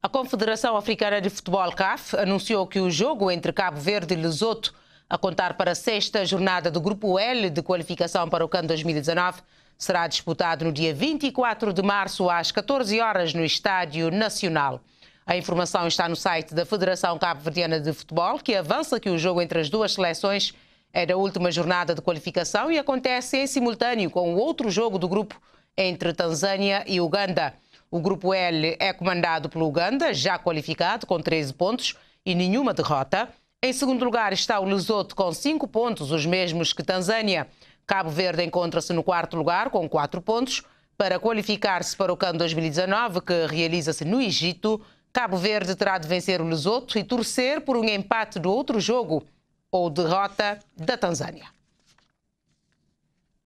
A Confederação Africana de Futebol CAF anunciou que o jogo entre Cabo Verde e Lesoto, a contar para a sexta jornada do Grupo L de qualificação para o CAN 2019, será disputado no dia 24 de março às 14 horas no Estádio Nacional. A informação está no site da Federação cabo Verdeana de Futebol, que avança que o jogo entre as duas seleções é da última jornada de qualificação e acontece em simultâneo com o outro jogo do grupo entre Tanzânia e Uganda. O grupo L é comandado pelo Uganda, já qualificado com 13 pontos e nenhuma derrota. Em segundo lugar está o Lesoto com 5 pontos, os mesmos que Tanzânia. Cabo Verde encontra-se no quarto lugar com 4 pontos. Para qualificar-se para o CAN 2019, que realiza-se no Egito, Cabo Verde terá de vencer o Lesoto e torcer por um empate do outro jogo ou derrota da Tanzânia.